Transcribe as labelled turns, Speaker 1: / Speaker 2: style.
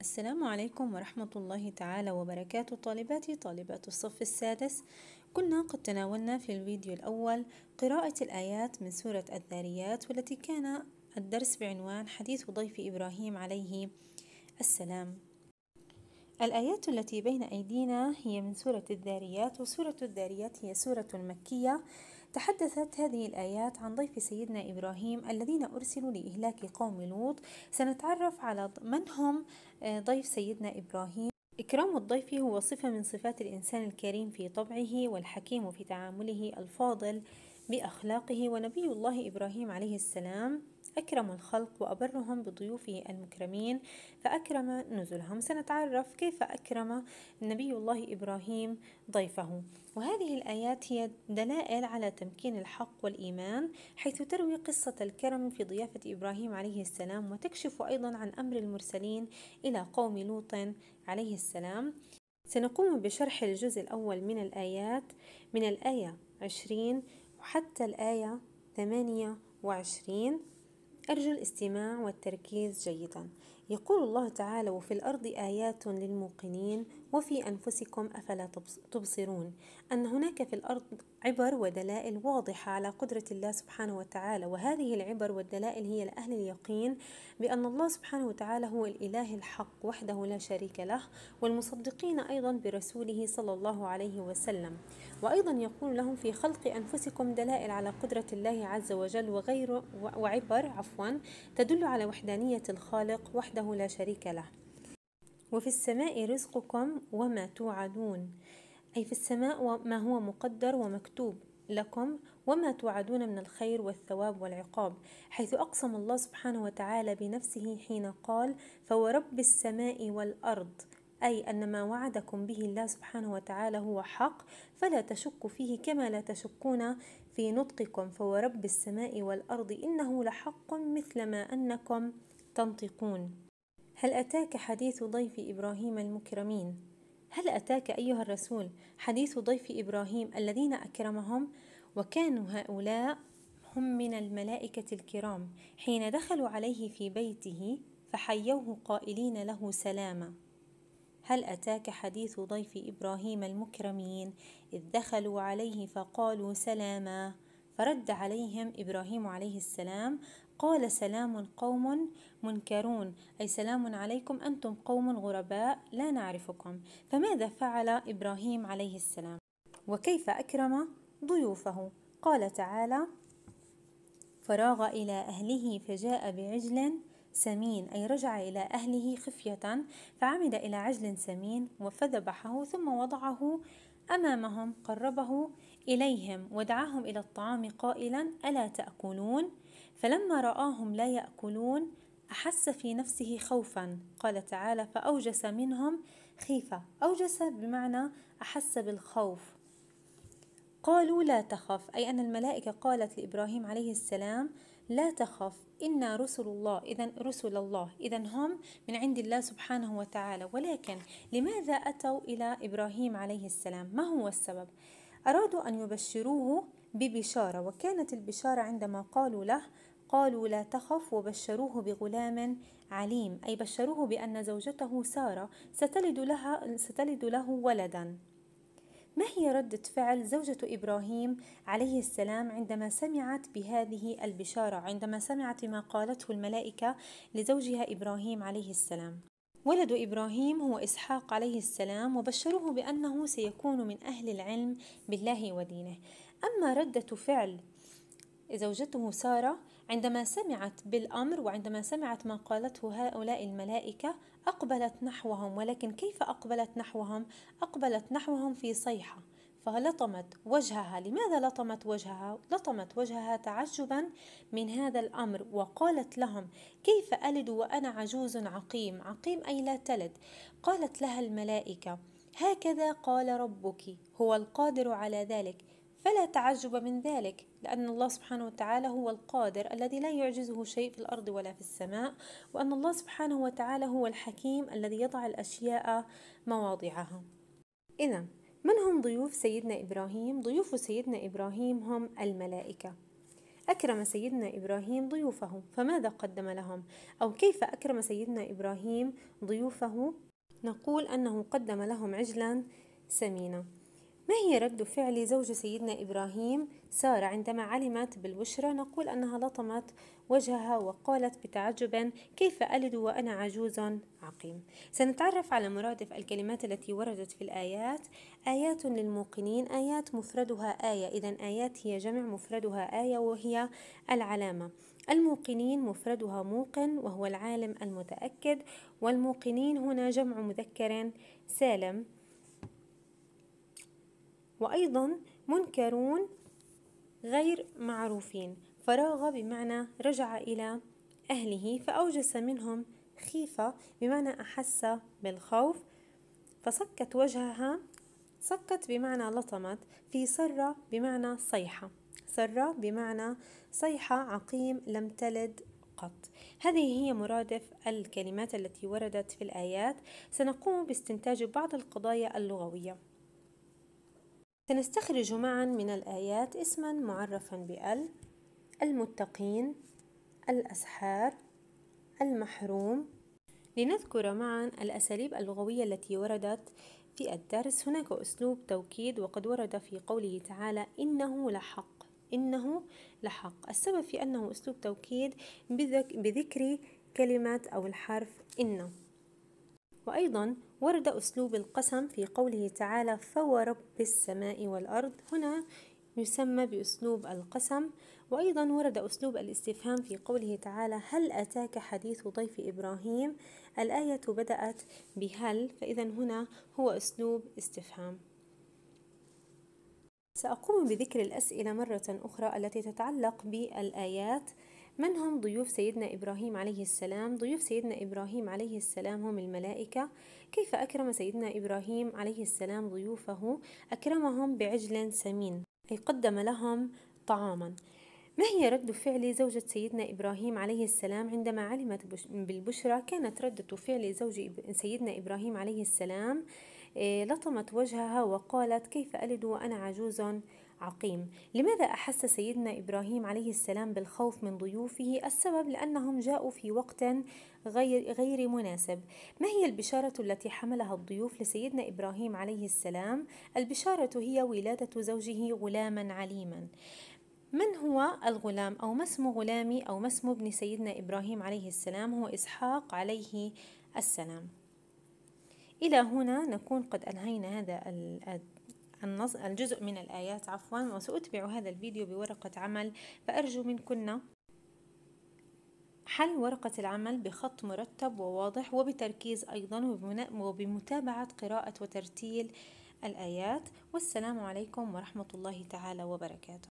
Speaker 1: السلام عليكم ورحمة الله تعالى وبركاته طالباتي طالبات الصف السادس كنا قد تناولنا في الفيديو الأول قراءة الآيات من سورة الذاريات والتي كان الدرس بعنوان حديث ضيف إبراهيم عليه السلام الآيات التي بين أيدينا هي من سورة الذاريات وسورة الذاريات هي سورة مكية تحدثت هذه الآيات عن ضيف سيدنا إبراهيم الذين أرسلوا لإهلاك قوم لوط سنتعرف على من هم آه، ضيف سيدنا إبراهيم إكرام الضيف هو صفة من صفات الإنسان الكريم في طبعه والحكيم في تعامله الفاضل بأخلاقه ونبي الله إبراهيم عليه السلام أكرم الخلق وأبرهم بضيوفه المكرمين فأكرم نزلهم سنتعرف كيف أكرم نبي الله إبراهيم ضيفه وهذه الآيات هي دلائل على تمكين الحق والإيمان حيث تروي قصة الكرم في ضيافة إبراهيم عليه السلام وتكشف أيضا عن أمر المرسلين إلى قوم لوط عليه السلام سنقوم بشرح الجزء الأول من الآيات من الآية 20 وحتى الآية 28 أرجو الاستماع والتركيز جيدا يقول الله تعالى وفي الأرض آيات للموقنين وفي أنفسكم أفلا تبصرون أن هناك في الأرض عبر ودلائل واضحة على قدرة الله سبحانه وتعالى وهذه العبر والدلائل هي لأهل اليقين بأن الله سبحانه وتعالى هو الإله الحق وحده لا شريك له والمصدقين أيضا برسوله صلى الله عليه وسلم وأيضا يقول لهم في خلق أنفسكم دلائل على قدرة الله عز وجل وغير وعبر عفوا تدل على وحدانية الخالق وحده لا شريك له وفي السماء رزقكم وما توعدون أي في السماء ما هو مقدر ومكتوب لكم وما توعدون من الخير والثواب والعقاب حيث أقسم الله سبحانه وتعالى بنفسه حين قال فورب السماء والأرض أي أن ما وعدكم به الله سبحانه وتعالى هو حق فلا تشكوا فيه كما لا تشكون في نطقكم فورب السماء والأرض إنه لحق مثل ما أنكم تنطقون هل أتاك حديث ضيف إبراهيم المكرمين؟ هل أتاك أيها الرسول حديث ضيف إبراهيم الذين أكرمهم؟ وكانوا هؤلاء هم من الملائكة الكرام حين دخلوا عليه في بيته فحيوه قائلين له سلاما هل أتاك حديث ضيف إبراهيم المكرمين إذ دخلوا عليه فقالوا سلاما فرد عليهم إبراهيم عليه السلام قال سلام قوم منكرون أي سلام عليكم أنتم قوم غرباء لا نعرفكم فماذا فعل إبراهيم عليه السلام وكيف أكرم ضيوفه قال تعالى فراغ إلى أهله فجاء بعجل سمين أي رجع إلى أهله خفية فعمد إلى عجل سمين وفذبحه ثم وضعه أمامهم قربه إليهم ودعاهم إلى الطعام قائلا ألا تأكلون فلما رآهم لا يأكلون أحس في نفسه خوفا قال تعالى فأوجس منهم خيفة أوجس بمعنى أحس بالخوف قالوا لا تخف أي أن الملائكة قالت لإبراهيم عليه السلام لا تخف إنا رسل الله إذا رسل الله إذا هم من عند الله سبحانه وتعالى ولكن لماذا أتوا إلى إبراهيم عليه السلام ما هو السبب أرادوا أن يبشروه ببشارة وكانت البشارة عندما قالوا له قالوا لا تخف وبشروه بغلام عليم أي بشروه بأن زوجته سارة ستلد, لها ستلد له ولدا ما هي ردة فعل زوجة إبراهيم عليه السلام عندما سمعت بهذه البشارة عندما سمعت ما قالته الملائكة لزوجها إبراهيم عليه السلام ولد إبراهيم هو إسحاق عليه السلام وبشروه بأنه سيكون من أهل العلم بالله ودينه أما ردة فعل زوجته سارة عندما سمعت بالأمر وعندما سمعت ما قالته هؤلاء الملائكة أقبلت نحوهم ولكن كيف أقبلت نحوهم؟ أقبلت نحوهم في صيحة فلطمت وجهها لماذا لطمت وجهها لطمت وجهها تعجبا من هذا الامر وقالت لهم كيف الد وانا عجوز عقيم عقيم اي لا تلد قالت لها الملائكه هكذا قال ربك هو القادر على ذلك فلا تعجب من ذلك لأن الله سبحانه وتعالى هو القادر الذي لا يعجزه شيء في الأرض ولا في السماء وأن الله سبحانه وتعالى هو الحكيم الذي يضع الأشياء مواضعها إذا من هم ضيوف سيدنا إبراهيم؟ ضيوف سيدنا إبراهيم هم الملائكة أكرم سيدنا إبراهيم ضيوفه فماذا قدم لهم؟ أو كيف أكرم سيدنا إبراهيم ضيوفه؟ نقول أنه قدم لهم عجلا سمينا ما هي رد فعل زوج سيدنا إبراهيم سارة عندما علمت بالبشرى نقول أنها لطمت وجهها وقالت بتعجب كيف ألد وأنا عجوز عقيم سنتعرف على مرادف الكلمات التي وردت في الآيات آيات للموقنين آيات مفردها آية إذا آيات هي جمع مفردها آية وهي العلامة الموقنين مفردها موقن وهو العالم المتأكد والموقنين هنا جمع مذكر سالم وأيضا منكرون غير معروفين فراغ بمعنى رجع إلى أهله فأوجس منهم خيفة بمعنى أحس بالخوف فصكت وجهها صكت بمعنى لطمت في سرة بمعنى صيحة سرة بمعنى صيحة عقيم لم تلد قط هذه هي مرادف الكلمات التي وردت في الآيات سنقوم باستنتاج بعض القضايا اللغوية سنستخرج معا من الآيات اسما معرفا بال المتقين الأسحار المحروم لنذكر معا الأساليب اللغوية التي وردت في الدرس هناك أسلوب توكيد وقد ورد في قوله تعالى إنه لحق إنه لحق السبب في أنه أسلوب توكيد بذك بذكر كلمة أو الحرف إنه وأيضا ورد أسلوب القسم في قوله تعالى فورب السماء والأرض هنا يسمى بأسلوب القسم وأيضا ورد أسلوب الاستفهام في قوله تعالى هل أتاك حديث ضيف إبراهيم الآية بدأت بهل فإذا هنا هو أسلوب استفهام سأقوم بذكر الأسئلة مرة أخرى التي تتعلق بالآيات من هم ضيوف سيدنا إبراهيم عليه السلام؟ ضيوف سيدنا إبراهيم عليه السلام هم الملائكة كيف أكرم سيدنا إبراهيم عليه السلام ضيوفه؟ أكرمهم بعجل سمين أي قدم لهم طعاما ما هي رد فعل زوجة سيدنا إبراهيم عليه السلام عندما علمت بالبشرى كانت ردة فعل زوج سيدنا إبراهيم عليه السلام إيه، لطمت وجهها وقالت كيف ألد وأنا عجوز عقيم لماذا أحس سيدنا إبراهيم عليه السلام بالخوف من ضيوفه السبب لأنهم جاءوا في وقت غير, غير مناسب ما هي البشارة التي حملها الضيوف لسيدنا إبراهيم عليه السلام البشارة هي ولادة زوجه غلاما عليما من هو الغلام أو ما اسم غلامي أو ما اسم ابن سيدنا إبراهيم عليه السلام هو إسحاق عليه السلام إلى هنا نكون قد أنهينا هذا النص الجزء من الآيات عفوا وسأتبع هذا الفيديو بورقة عمل فأرجو منكن حل ورقة العمل بخط مرتب وواضح وبتركيز أيضا وبمتابعة قراءة وترتيل الآيات والسلام عليكم ورحمة الله تعالى وبركاته